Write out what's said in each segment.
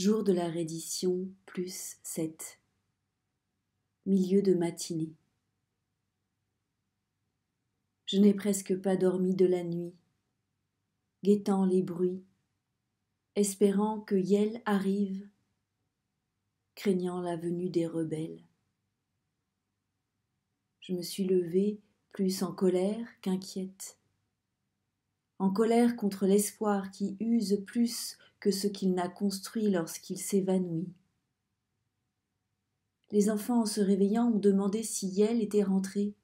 jour de la reddition plus 7, milieu de matinée. Je n'ai presque pas dormi de la nuit, guettant les bruits, espérant que Yel arrive, craignant la venue des rebelles. Je me suis levée plus en colère qu'inquiète, en colère contre l'espoir qui use plus que ce qu'il n'a construit lorsqu'il s'évanouit. Les enfants, en se réveillant, ont demandé si Yel était rentrée.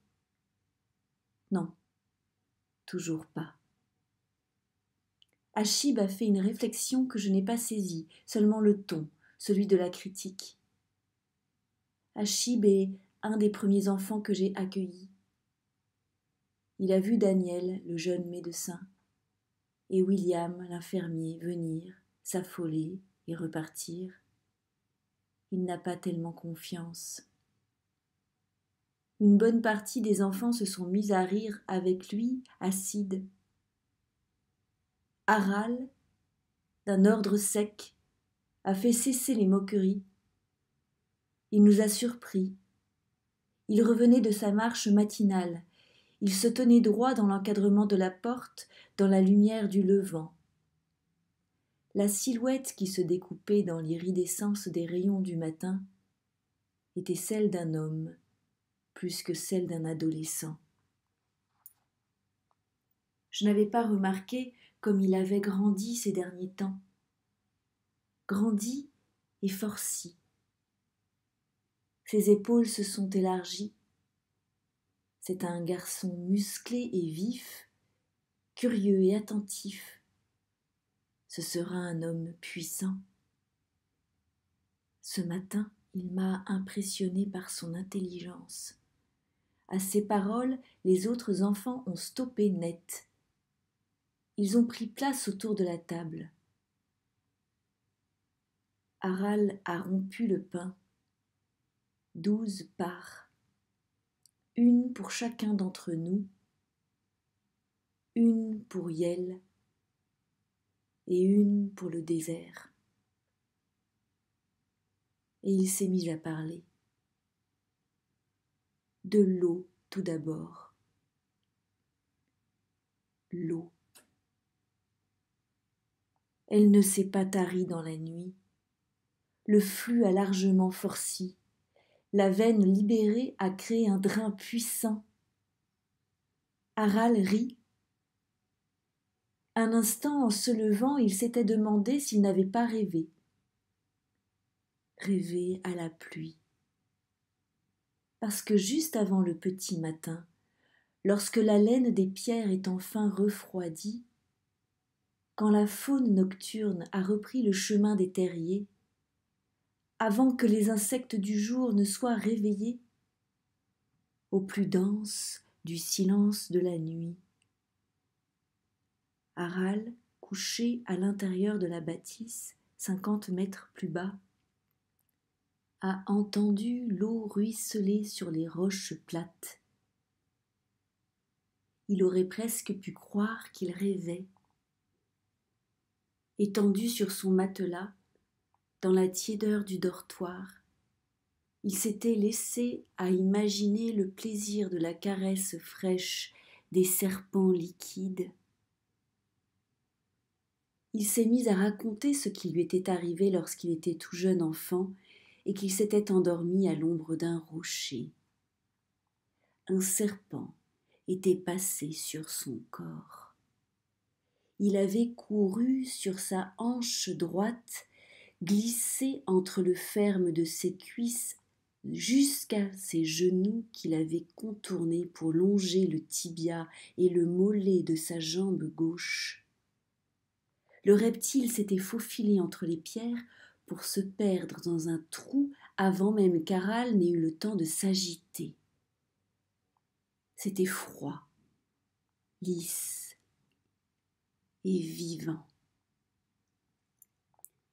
Non, toujours pas. Achib a fait une réflexion que je n'ai pas saisie, seulement le ton, celui de la critique. Achib est un des premiers enfants que j'ai accueillis. Il a vu Daniel, le jeune médecin, et William, l'infirmier, venir, s'affoler et repartir. Il n'a pas tellement confiance. Une bonne partie des enfants se sont mis à rire avec lui, acide. Haral, d'un ordre sec, a fait cesser les moqueries. Il nous a surpris. Il revenait de sa marche matinale. Il se tenait droit dans l'encadrement de la porte, dans la lumière du levant la silhouette qui se découpait dans l'iridescence des rayons du matin était celle d'un homme plus que celle d'un adolescent. Je n'avais pas remarqué comme il avait grandi ces derniers temps, grandi et forci. Ses épaules se sont élargies. C'est un garçon musclé et vif, curieux et attentif, ce sera un homme puissant. Ce matin, il m'a impressionné par son intelligence. À ses paroles, les autres enfants ont stoppé net. Ils ont pris place autour de la table. Haral a rompu le pain. Douze parts. Une pour chacun d'entre nous. Une pour Yel et une pour le désert. Et il s'est mis à parler. De l'eau tout d'abord. L'eau. Elle ne s'est pas tarie dans la nuit. Le flux a largement forci. La veine libérée a créé un drain puissant. Aral rit un instant, en se levant, il s'était demandé s'il n'avait pas rêvé. Rêvé à la pluie. Parce que juste avant le petit matin, lorsque la laine des pierres est enfin refroidie, quand la faune nocturne a repris le chemin des terriers, avant que les insectes du jour ne soient réveillés, au plus dense du silence de la nuit, Aral, couché à l'intérieur de la bâtisse, cinquante mètres plus bas, a entendu l'eau ruisseler sur les roches plates. Il aurait presque pu croire qu'il rêvait. Étendu sur son matelas, dans la tiédeur du dortoir, il s'était laissé à imaginer le plaisir de la caresse fraîche des serpents liquides il s'est mis à raconter ce qui lui était arrivé lorsqu'il était tout jeune enfant et qu'il s'était endormi à l'ombre d'un rocher. Un serpent était passé sur son corps. Il avait couru sur sa hanche droite, glissé entre le ferme de ses cuisses jusqu'à ses genoux qu'il avait contournés pour longer le tibia et le mollet de sa jambe gauche. Le reptile s'était faufilé entre les pierres pour se perdre dans un trou avant même qu'Aral n'ait eu le temps de s'agiter. C'était froid, lisse et vivant.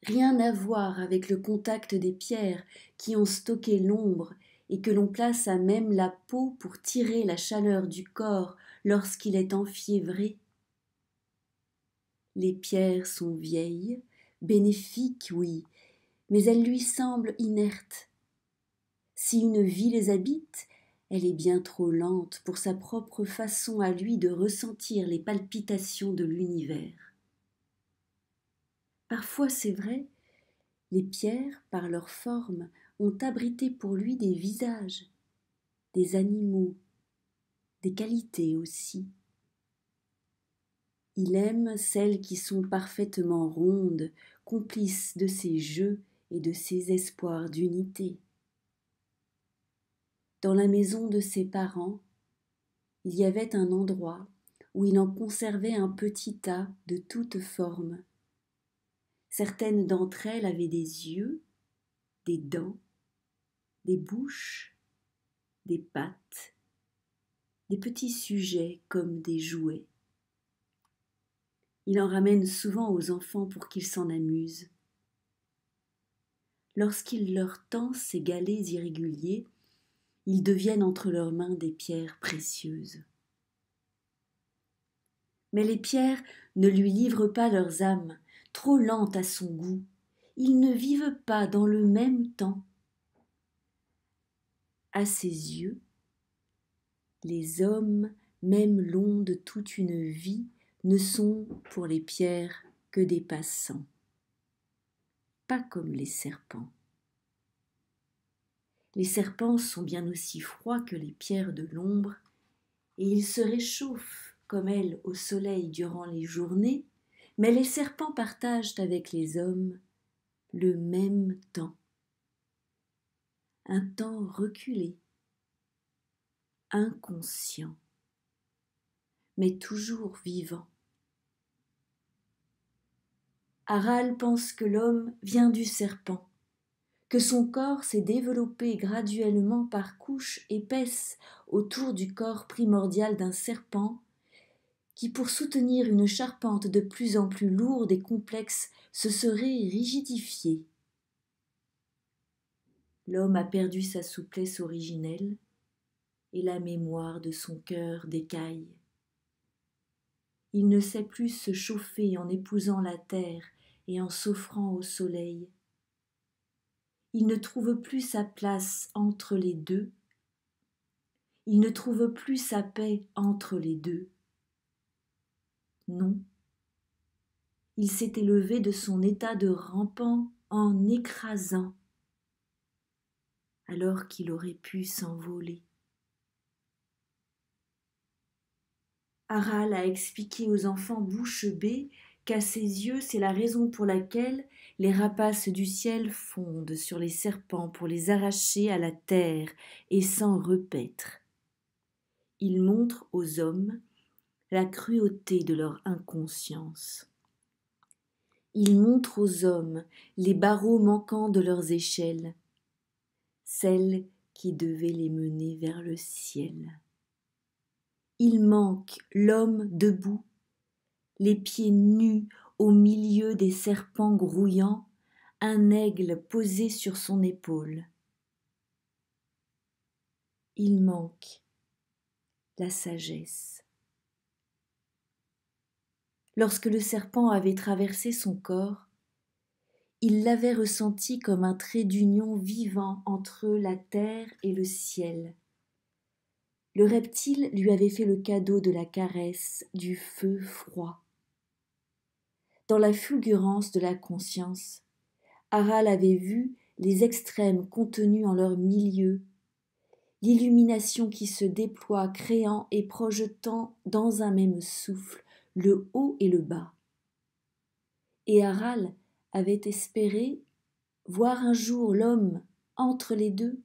Rien à voir avec le contact des pierres qui ont stocké l'ombre et que l'on place à même la peau pour tirer la chaleur du corps lorsqu'il est enfiévré les pierres sont vieilles, bénéfiques, oui, mais elles lui semblent inertes. Si une vie les habite, elle est bien trop lente pour sa propre façon à lui de ressentir les palpitations de l'univers. Parfois, c'est vrai, les pierres, par leur forme, ont abrité pour lui des visages, des animaux, des qualités aussi. Il aime celles qui sont parfaitement rondes, complices de ses jeux et de ses espoirs d'unité. Dans la maison de ses parents, il y avait un endroit où il en conservait un petit tas de toutes formes. Certaines d'entre elles avaient des yeux, des dents, des bouches, des pattes, des petits sujets comme des jouets. Il en ramène souvent aux enfants pour qu'ils s'en amusent. Lorsqu'il leur tend ces galets irréguliers, ils deviennent entre leurs mains des pierres précieuses. Mais les pierres ne lui livrent pas leurs âmes, trop lentes à son goût. Ils ne vivent pas dans le même temps. À ses yeux, les hommes, même longs de toute une vie, ne sont pour les pierres que des passants, pas comme les serpents. Les serpents sont bien aussi froids que les pierres de l'ombre, et ils se réchauffent comme elles au soleil durant les journées, mais les serpents partagent avec les hommes le même temps, un temps reculé, inconscient, mais toujours vivant. Aral pense que l'homme vient du serpent, que son corps s'est développé graduellement par couches épaisses autour du corps primordial d'un serpent, qui pour soutenir une charpente de plus en plus lourde et complexe se serait rigidifié. L'homme a perdu sa souplesse originelle et la mémoire de son cœur d'écaille. Il ne sait plus se chauffer en épousant la terre et en s'offrant au soleil. Il ne trouve plus sa place entre les deux. Il ne trouve plus sa paix entre les deux. Non. Il s'est élevé de son état de rampant en écrasant, alors qu'il aurait pu s'envoler. Aral a expliqué aux enfants bouche bée qu'à ses yeux, c'est la raison pour laquelle les rapaces du ciel fondent sur les serpents pour les arracher à la terre et s'en repaître. Il montre aux hommes la cruauté de leur inconscience. Il montre aux hommes les barreaux manquants de leurs échelles, celles qui devaient les mener vers le ciel il manque l'homme debout, les pieds nus au milieu des serpents grouillants, un aigle posé sur son épaule. Il manque la sagesse. Lorsque le serpent avait traversé son corps, il l'avait ressenti comme un trait d'union vivant entre la terre et le ciel le reptile lui avait fait le cadeau de la caresse, du feu froid. Dans la fulgurance de la conscience, Haral avait vu les extrêmes contenus en leur milieu, l'illumination qui se déploie créant et projetant dans un même souffle le haut et le bas. Et Haral avait espéré voir un jour l'homme entre les deux,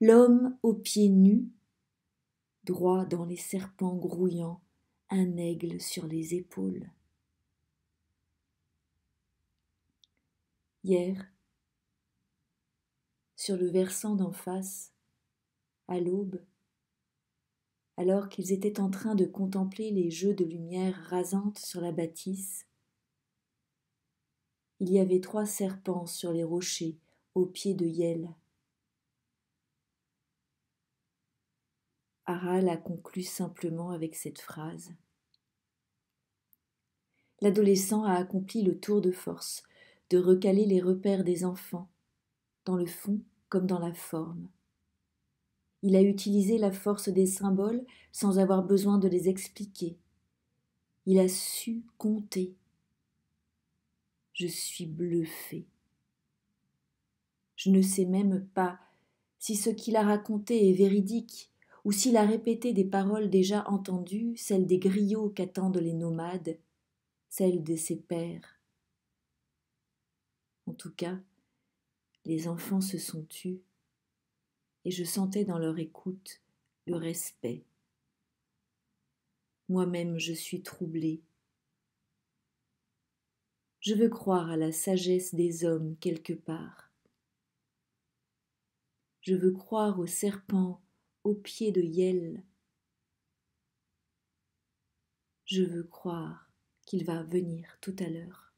l'homme aux pieds nus, droit dans les serpents grouillants, un aigle sur les épaules. Hier, sur le versant d'en face, à l'aube, alors qu'ils étaient en train de contempler les jeux de lumière rasantes sur la bâtisse, il y avait trois serpents sur les rochers au pied de Yel. a conclu simplement avec cette phrase. L'adolescent a accompli le tour de force de recaler les repères des enfants, dans le fond comme dans la forme. Il a utilisé la force des symboles sans avoir besoin de les expliquer. Il a su compter. Je suis bluffé. Je ne sais même pas si ce qu'il a raconté est véridique, ou s'il a répété des paroles déjà entendues, celles des griots qu'attendent les nomades, celles de ses pères. En tout cas, les enfants se sont tus, et je sentais dans leur écoute le respect. Moi-même je suis troublée. Je veux croire à la sagesse des hommes quelque part. Je veux croire aux serpents au pied de Yel. Je veux croire qu'il va venir tout à l'heure.